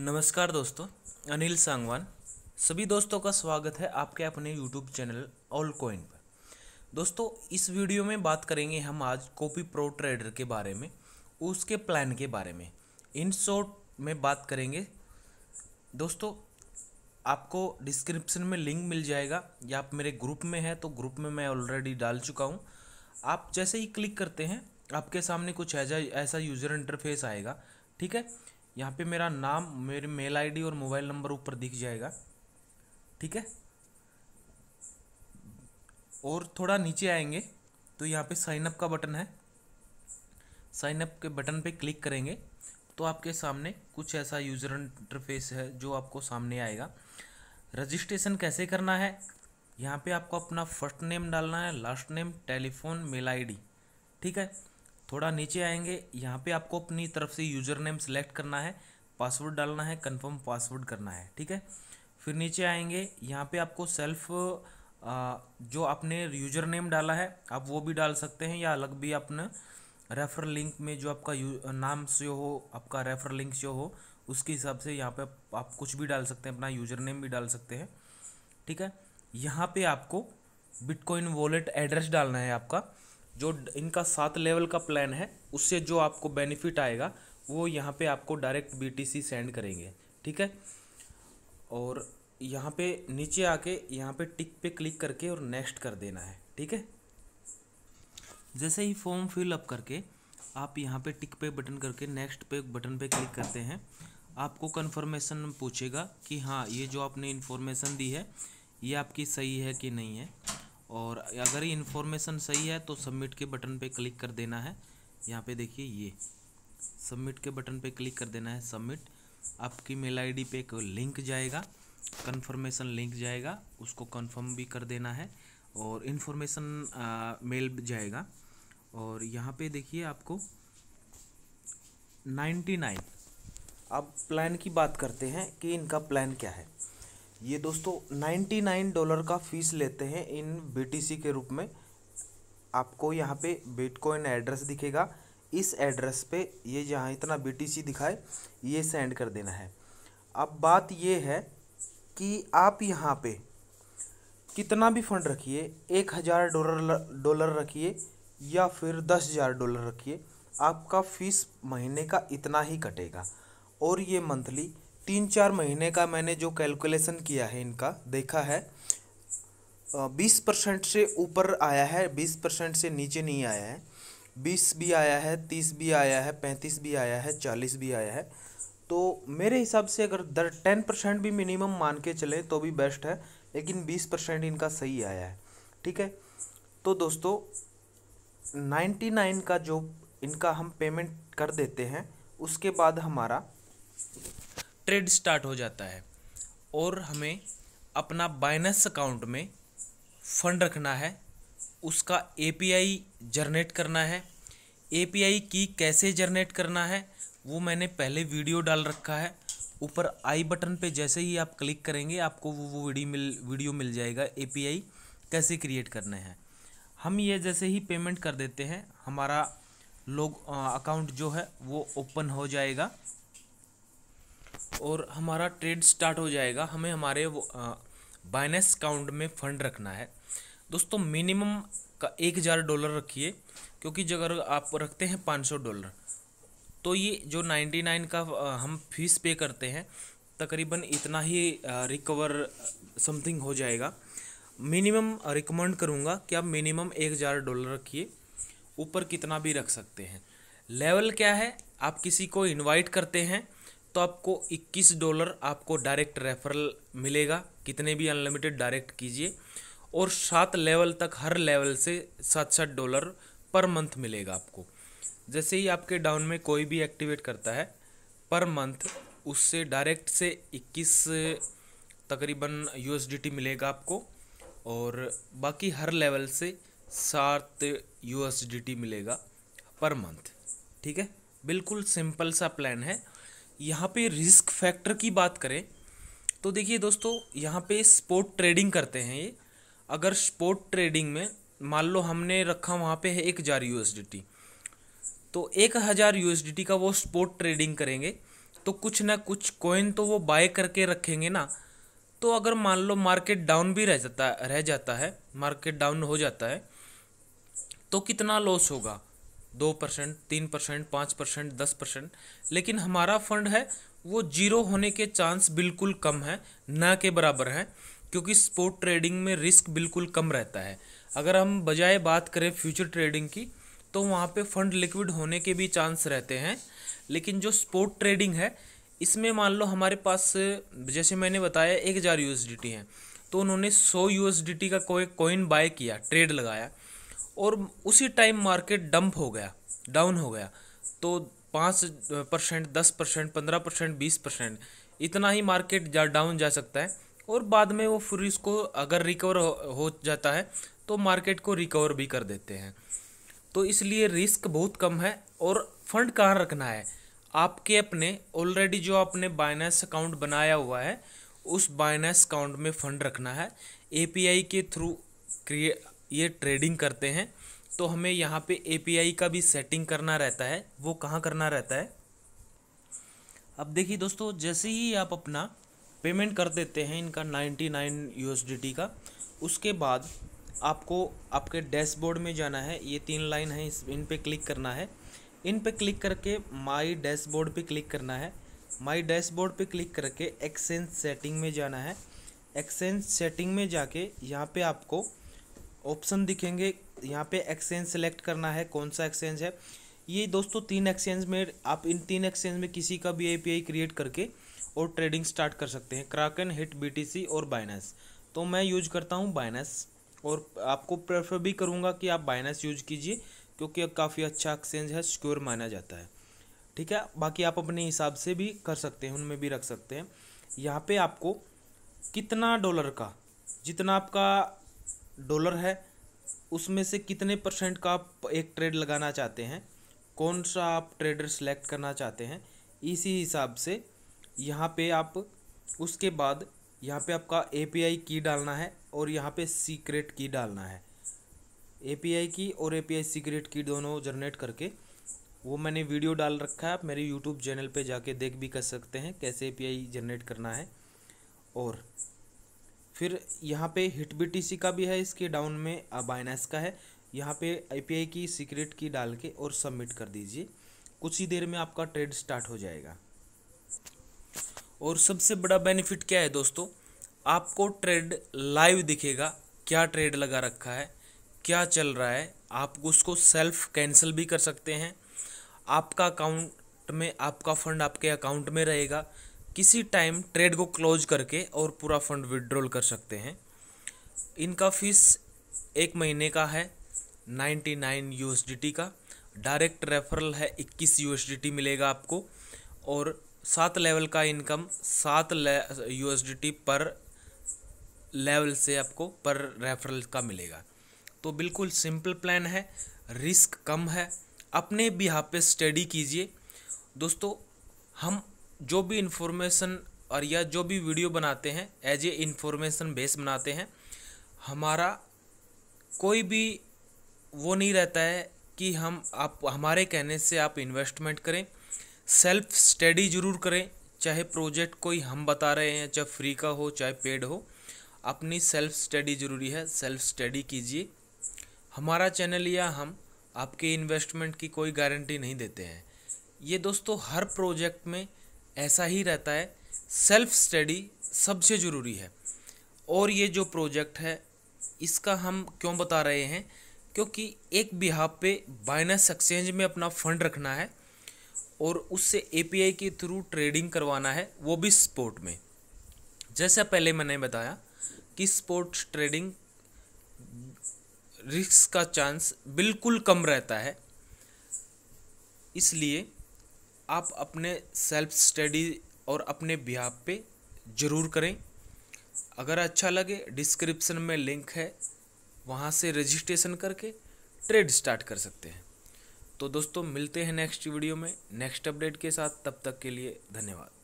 नमस्कार दोस्तों अनिल सांगवान सभी दोस्तों का स्वागत है आपके अपने यूट्यूब चैनल ऑल कोइन पर दोस्तों इस वीडियो में बात करेंगे हम आज कॉपी प्रो ट्रेडर के बारे में उसके प्लान के बारे में इन शॉर्ट में बात करेंगे दोस्तों आपको डिस्क्रिप्शन में लिंक मिल जाएगा या आप मेरे ग्रुप में है तो ग्रुप में मैं ऑलरेडी डाल चुका हूँ आप जैसे ही क्लिक करते हैं आपके सामने कुछ ऐसा ऐसा यूज़र इंटरफेस आएगा ठीक है यहाँ पे मेरा नाम मेरी मेल आईडी और मोबाइल नंबर ऊपर दिख जाएगा ठीक है और थोड़ा नीचे आएंगे तो यहाँ पे साइन अप का बटन है साइन अप के बटन पे क्लिक करेंगे तो आपके सामने कुछ ऐसा यूज़र इंटरफेस है जो आपको सामने आएगा रजिस्ट्रेशन कैसे करना है यहाँ पे आपको अपना फर्स्ट नेम डालना है last name telephone mail ID ठीक है थोड़ा नीचे आएंगे यहाँ पे आपको अपनी तरफ से यूज़र नेम सेलेक्ट करना है पासवर्ड डालना है कंफर्म पासवर्ड करना है ठीक है फिर नीचे आएंगे यहाँ पे आपको सेल्फ जो आपने यूजर नेम डाला है आप वो भी डाल सकते हैं या अलग भी अपने रेफर लिंक में जो आपका नाम शो हो आपका रेफर लिंक शो हो उसके हिसाब से यहाँ पे आप कुछ भी डाल सकते हैं अपना यूजर नेम भी डाल सकते हैं ठीक है यहाँ पे आपको बिटकॉइन वॉलेट एड्रेस डालना है आपका जो इनका सात लेवल का प्लान है उससे जो आपको बेनिफिट आएगा वो यहाँ पे आपको डायरेक्ट बीटीसी सेंड करेंगे ठीक है और यहाँ पे नीचे आके यहाँ पे टिक पे क्लिक करके और नेक्स्ट कर देना है ठीक है जैसे ही फॉर्म फिल अप करके आप यहाँ पे टिक पे बटन करके नेक्स्ट पे बटन पे क्लिक करते हैं आपको कन्फर्मेशन पूछेगा कि हाँ ये जो आपने इन्फॉर्मेशन दी है ये आपकी सही है कि नहीं है और अगर ये इन्फॉर्मेशन सही है तो सबमिट के बटन पे क्लिक कर देना है यहाँ पे देखिए ये सबमिट के बटन पे क्लिक कर देना है सबमिट आपकी मेल आईडी पे एक लिंक जाएगा कन्फर्मेशन लिंक जाएगा उसको कन्फर्म भी कर देना है और इन्फॉर्मेशन मेल जाएगा और यहाँ पे देखिए आपको नाइन्टी नाइन अब प्लान की बात करते हैं कि इनका प्लान क्या है ये दोस्तों नाइन्टी नाइन डॉलर का फीस लेते हैं इन बीटीसी के रूप में आपको यहाँ पे बिटकॉइन एड्रेस दिखेगा इस एड्रेस पे ये जहाँ इतना बीटीसी दिखाए ये सेंड कर देना है अब बात ये है कि आप यहाँ पे कितना भी फंड रखिए एक हज़ार डॉलर डॉलर रखिए या फिर दस हज़ार डॉलर रखिए आपका फीस महीने का इतना ही कटेगा और ये मंथली तीन चार महीने का मैंने जो कैलकुलेशन किया है इनका देखा है बीस परसेंट से ऊपर आया है बीस परसेंट से नीचे नहीं आया है बीस भी आया है तीस भी आया है पैंतीस भी आया है चालीस भी आया है तो मेरे हिसाब से अगर दर टेन परसेंट भी मिनिमम मान के चलें तो भी बेस्ट है लेकिन बीस परसेंट इनका सही आया है ठीक है तो दोस्तों नाइन्टी नाइन का जो इनका हम पेमेंट कर देते हैं उसके बाद हमारा ट्रेड स्टार्ट हो जाता है और हमें अपना बाइनेंस अकाउंट में फ़ंड रखना है उसका एपीआई जनरेट करना है एपीआई की कैसे जनरेट करना है वो मैंने पहले वीडियो डाल रखा है ऊपर आई बटन पे जैसे ही आप क्लिक करेंगे आपको वो वो वीडियो मिल वीडियो मिल जाएगा एपीआई कैसे क्रिएट करने हैं हम ये जैसे ही पेमेंट कर देते हैं हमारा लोग अकाउंट जो है वो ओपन हो जाएगा और हमारा ट्रेड स्टार्ट हो जाएगा हमें हमारे बाइनेंस अकाउंट में फ़ंड रखना है दोस्तों मिनिमम का एक हज़ार डॉलर रखिए क्योंकि अगर आप रखते हैं पाँच सौ डॉलर तो ये जो नाइन्टी नाइन का हम फीस पे करते हैं तकरीबन इतना ही रिकवर समथिंग हो जाएगा मिनिमम रिकमेंड करूँगा कि आप मिनिमम एक हज़ार डॉलर रखिए ऊपर कितना भी रख सकते हैं लेवल क्या है आप किसी को इनवाइट करते हैं दोस्तों आपको 21 डॉलर आपको डायरेक्ट रेफरल मिलेगा कितने भी अनलिमिटेड डायरेक्ट कीजिए और सात लेवल तक हर लेवल से सात सात डॉलर पर मंथ मिलेगा आपको जैसे ही आपके डाउन में कोई भी एक्टिवेट करता है पर मंथ उससे डायरेक्ट से 21 तकरीबन यूएसडीटी मिलेगा आपको और बाकी हर लेवल से सात यूएसडीटी मिलेगा पर मंथ ठीक है बिल्कुल सिंपल सा प्लान है यहाँ पे रिस्क फैक्टर की बात करें तो देखिए दोस्तों यहाँ पे स्पोर्ट ट्रेडिंग करते हैं ये अगर स्पोर्ट ट्रेडिंग में मान लो हमने रखा वहाँ पे है एक हज़ार यू तो एक हज़ार यू का वो स्पोर्ट ट्रेडिंग करेंगे तो कुछ ना कुछ कॉइन तो वो बाय करके रखेंगे ना तो अगर मान लो मार्केट डाउन भी रह जाता रह जाता है मार्केट डाउन हो जाता है तो कितना लॉस होगा दो परसेंट तीन परसेंट पाँच परसेंट दस परसेंट लेकिन हमारा फंड है वो जीरो होने के चांस बिल्कुल कम है ना के बराबर है क्योंकि स्पोर्ट ट्रेडिंग में रिस्क बिल्कुल कम रहता है अगर हम बजाय बात करें फ्यूचर ट्रेडिंग की तो वहाँ पे फंड लिक्विड होने के भी चांस रहते हैं लेकिन जो स्पोर्ट ट्रेडिंग है इसमें मान लो हमारे पास जैसे मैंने बताया एक हज़ार यू है तो उन्होंने सौ यू का कोई कॉइन बाय किया ट्रेड लगाया और उसी टाइम मार्केट डंप हो गया डाउन हो गया तो पाँच परसेंट दस परसेंट पंद्रह परसेंट बीस परसेंट इतना ही मार्केट जा डाउन जा सकता है और बाद में वो फिर इसको अगर रिकवर हो, हो जाता है तो मार्केट को रिकवर भी कर देते हैं तो इसलिए रिस्क बहुत कम है और फंड कहाँ रखना है आपके अपने ऑलरेडी जो आपने बाइनेंस अकाउंट बनाया हुआ है उस बाइनेंस अकाउंट में फ़ंड रखना है ए के थ्रू क्रिए ये ट्रेडिंग करते हैं तो हमें यहाँ पे एपीआई का भी सेटिंग करना रहता है वो कहाँ करना रहता है अब देखिए दोस्तों जैसे ही आप अपना पेमेंट कर देते हैं इनका नाइन्टी नाइन यू का उसके बाद आपको आपके डैशबोर्ड में जाना है ये तीन लाइन है इस इन पर क्लिक करना है इन पर क्लिक करके माई डैशबोर्ड पर क्लिक करना है माई डैशबोर्ड पर क्लिक करके एक्सचेंज सेटिंग में जाना है एक्सचेंज सेटिंग में जाके यहाँ पे आपको ऑप्शन दिखेंगे यहाँ पे एक्सचेंज सेलेक्ट करना है कौन सा एक्सचेंज है ये दोस्तों तीन एक्सचेंज में आप इन तीन एक्सचेंज में किसी का भी आई क्रिएट करके और ट्रेडिंग स्टार्ट कर सकते हैं क्राकन हिट बी और बाइनेंस तो मैं यूज करता हूँ बाइनेंस और आपको प्रेफर भी करूँगा कि आप बाइनेंस यूज कीजिए क्योंकि काफ़ी अच्छा एक्सचेंज है सिक्योर माना जाता है ठीक है बाकी आप अपने हिसाब से भी कर सकते हैं उनमें भी रख सकते हैं यहाँ पर आपको कितना डॉलर का जितना आपका डॉलर है उसमें से कितने परसेंट का आप एक ट्रेड लगाना चाहते हैं कौन सा आप ट्रेडर सेलेक्ट करना चाहते हैं इसी हिसाब से यहाँ पे आप उसके बाद यहाँ पे आपका ए की डालना है और यहाँ पे सीक्रेट की डालना है ए की और ए सीक्रेट की दोनों जनरेट करके वो मैंने वीडियो डाल रखा है आप मेरे यूट्यूब चैनल पे जाके देख भी कर सकते हैं कैसे ए जनरेट करना है और फिर यहाँ पे हिट बी का भी है इसके डाउन में बाइनेंस का है यहाँ पे आई की सीक्रेट की डाल के और सबमिट कर दीजिए कुछ ही देर में आपका ट्रेड स्टार्ट हो जाएगा और सबसे बड़ा बेनिफिट क्या है दोस्तों आपको ट्रेड लाइव दिखेगा क्या ट्रेड लगा रखा है क्या चल रहा है आप उसको सेल्फ कैंसिल भी कर सकते हैं आपका अकाउंट में आपका फ़ंड आपके अकाउंट में रहेगा किसी टाइम ट्रेड को क्लोज करके और पूरा फंड विड्रॉल कर सकते हैं इनका फीस एक महीने का है डी टी का डायरेक्ट रेफरल है डी टी मिलेगा आपको और सात लेवल का इनकम सात यू टी पर लेवल से आपको पर रेफरल का मिलेगा तो बिल्कुल सिंपल प्लान है रिस्क कम है अपने भी यहाँ पे स्टडी कीजिए दोस्तों हम जो भी इन्फॉर्मेशन और या जो भी वीडियो बनाते हैं एज ए इन्फॉर्मेशन बेस बनाते हैं हमारा कोई भी वो नहीं रहता है कि हम आप हमारे कहने से आप इन्वेस्टमेंट करें सेल्फ स्टडी ज़रूर करें चाहे प्रोजेक्ट कोई हम बता रहे हैं चाहे फ्री का हो चाहे पेड हो अपनी सेल्फ स्टडी ज़रूरी है सेल्फ स्टडी कीजिए हमारा चैनल या हम आपके इन्वेस्टमेंट की कोई गारंटी नहीं देते हैं ये दोस्तों हर प्रोजेक्ट में ऐसा ही रहता है सेल्फ स्टडी सबसे ज़रूरी है और ये जो प्रोजेक्ट है इसका हम क्यों बता रहे हैं क्योंकि एक बिहाब पे बाइनेंस एक्सचेंज में अपना फंड रखना है और उससे एपीआई के थ्रू ट्रेडिंग करवाना है वो भी स्पोर्ट में जैसा पहले मैंने बताया कि स्पोर्ट्स ट्रेडिंग रिस्क का चांस बिल्कुल कम रहता है इसलिए आप अपने सेल्फ स्टडी और अपने बिहाव पे ज़रूर करें अगर अच्छा लगे डिस्क्रिप्शन में लिंक है वहाँ से रजिस्ट्रेशन करके ट्रेड स्टार्ट कर सकते हैं तो दोस्तों मिलते हैं नेक्स्ट वीडियो में नेक्स्ट अपडेट के साथ तब तक के लिए धन्यवाद